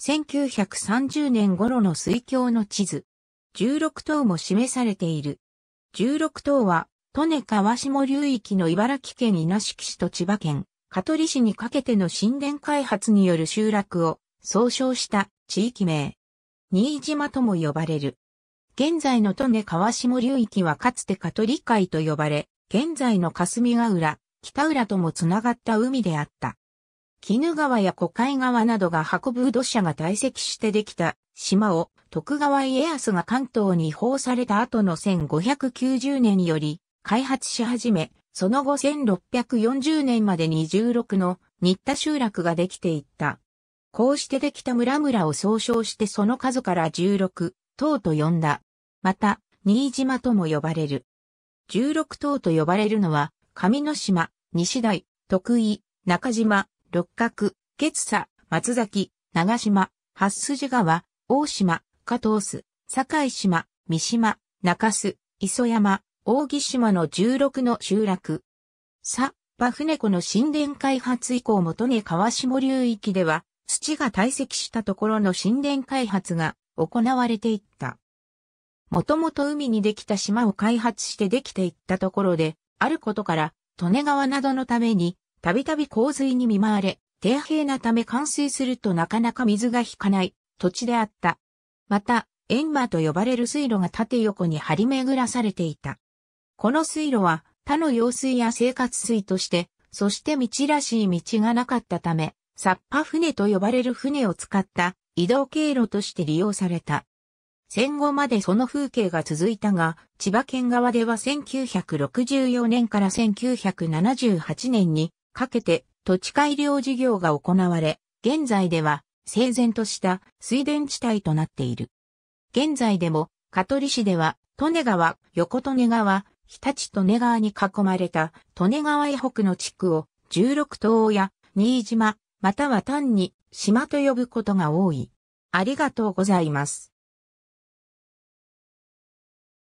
1930年頃の水郷の地図。16島も示されている。16島は、利根川下流域の茨城県稲敷市と千葉県、香取市にかけての新田開発による集落を総称した地域名。新島とも呼ばれる。現在の利根川下流域はかつて香取海と呼ばれ、現在の霞ヶ浦、北浦ともつながった海であった。絹川や古海川などが運ぶ土砂が堆積してできた島を徳川家康が関東に放された後の1590年により開発し始め、その後1640年までに16の新田集落ができていった。こうしてできた村々を総称してその数から16島と呼んだ。また、新島とも呼ばれる。16島と呼ばれるのは、上野島、西台、徳井、中島、六角、月佐、松崎、長島、八筋川、大島、加藤須、堺島、三島、中須、磯山、大木島の16の集落。さ、馬船湖の神殿開発以降元根川下流域では、土が堆積したところの神殿開発が行われていった。もともと海にできた島を開発してできていったところで、あることから、利根川などのために、たびたび洪水に見舞われ、低平なため冠水するとなかなか水が引かない土地であった。また、ンマと呼ばれる水路が縦横に張り巡らされていた。この水路は他の用水や生活水として、そして道らしい道がなかったため、サッパ船と呼ばれる船を使った移動経路として利用された。戦後までその風景が続いたが、千葉県側では1964年から1978年にかけて土地改良事業が行われ、現在では整然とした水田地帯となっている。現在でも香取市では、利根川、横利根川、日立利根川に囲まれた利根川以北の地区を16島や新島、または単に島と呼ぶことが多い。ありがとうございます。